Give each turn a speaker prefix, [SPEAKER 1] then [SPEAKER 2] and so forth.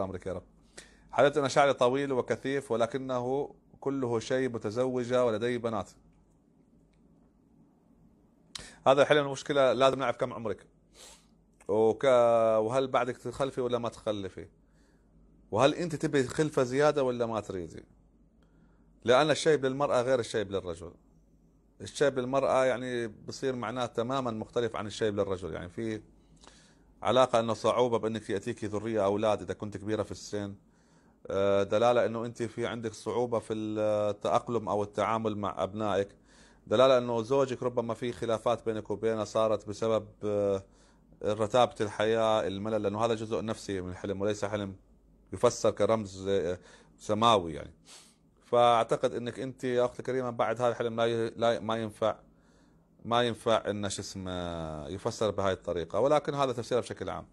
[SPEAKER 1] أمرك يا رب حدث أن شعري طويل وكثيف ولكنه كله شيء متزوجة ولدي بنات هذا حل المشكلة لازم نعرف كم عمرك وك... وهل بعدك تخلفي ولا ما تخلفي وهل أنت تبي خلفة زيادة ولا ما تريدي لأن الشيب للمرأة غير الشيب للرجل الشيب للمرأة يعني بصير معناه تماما مختلف عن الشيب للرجل يعني في علاقه انه صعوبه بانك ياتيك ذريه اولاد اذا كنت كبيره في السن آه، دلاله انه انت في عندك صعوبه في التاقلم او التعامل مع ابنائك دلاله انه زوجك ربما في خلافات بينك وبينه صارت بسبب آه، رتابه الحياه الملل لانه هذا جزء نفسي من الحلم وليس حلم يفسر كرمز آه، سماوي يعني فاعتقد انك انت يا اختي الكريمه بعد هذا الحلم لا ما ينفع ما ينفع انه شو اسمه يفسر بهذه الطريقه ولكن هذا تفسيره بشكل عام